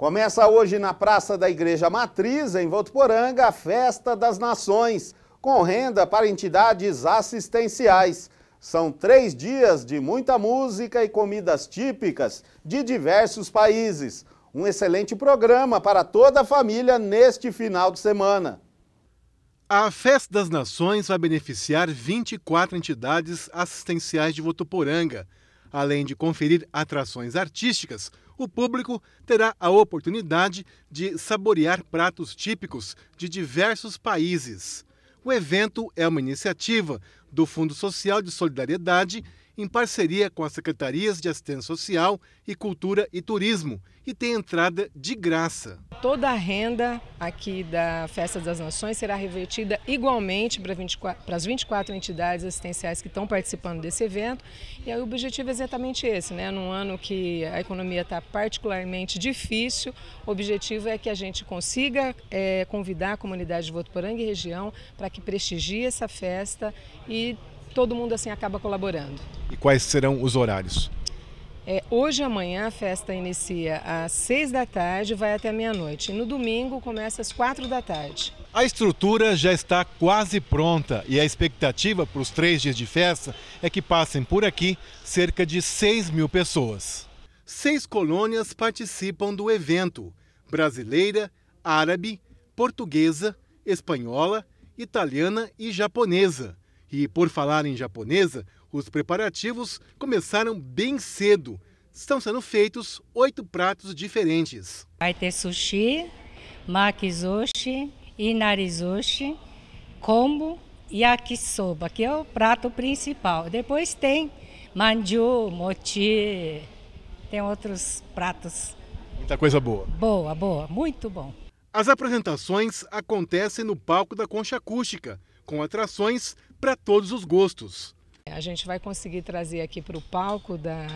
Começa hoje na Praça da Igreja Matriz, em Votuporanga, a Festa das Nações, com renda para entidades assistenciais. São três dias de muita música e comidas típicas de diversos países. Um excelente programa para toda a família neste final de semana. A Festa das Nações vai beneficiar 24 entidades assistenciais de Votuporanga, além de conferir atrações artísticas o público terá a oportunidade de saborear pratos típicos de diversos países. O evento é uma iniciativa do Fundo Social de Solidariedade, em parceria com as secretarias de assistência social e cultura e turismo, e tem entrada de graça. Toda a renda aqui da Festa das Nações será revertida igualmente para, 24, para as 24 entidades assistenciais que estão participando desse evento. E aí o objetivo é exatamente esse, né? Num ano que a economia está particularmente difícil, o objetivo é que a gente consiga é, convidar a comunidade de Votuporanga e região para que prestigie essa festa e e todo mundo assim acaba colaborando. E quais serão os horários? É, hoje amanhã a festa inicia às 6 da tarde e vai até meia-noite. No domingo começa às 4 da tarde. A estrutura já está quase pronta e a expectativa para os três dias de festa é que passem por aqui cerca de 6 mil pessoas. Seis colônias participam do evento: brasileira, árabe, portuguesa, espanhola, italiana e japonesa. E por falar em japonesa, os preparativos começaram bem cedo. Estão sendo feitos oito pratos diferentes. Vai ter sushi, makizoshi, inarizoshi, combo e yakisoba, que é o prato principal. Depois tem manju, moti, tem outros pratos. Muita coisa boa. Boa, boa, muito bom. As apresentações acontecem no palco da Concha Acústica, com atrações para todos os gostos. A gente vai conseguir trazer aqui para o palco da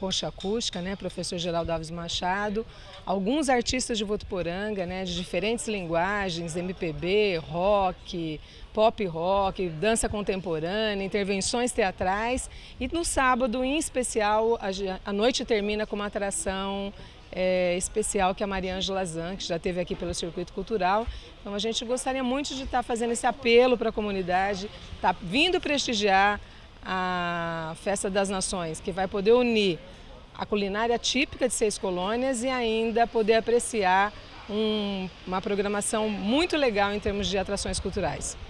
Concha Acústica, né, professor Geraldo Alves Machado, alguns artistas de Votuporanga, né, de diferentes linguagens, MPB, rock, pop rock, dança contemporânea, intervenções teatrais. E no sábado, em especial, a noite termina com uma atração é, especial que a Maria Ângela Zan, que já teve aqui pelo Circuito Cultural. Então a gente gostaria muito de estar fazendo esse apelo para a comunidade, estar tá vindo prestigiar a Festa das Nações, que vai poder unir a culinária típica de Seis Colônias e ainda poder apreciar um, uma programação muito legal em termos de atrações culturais.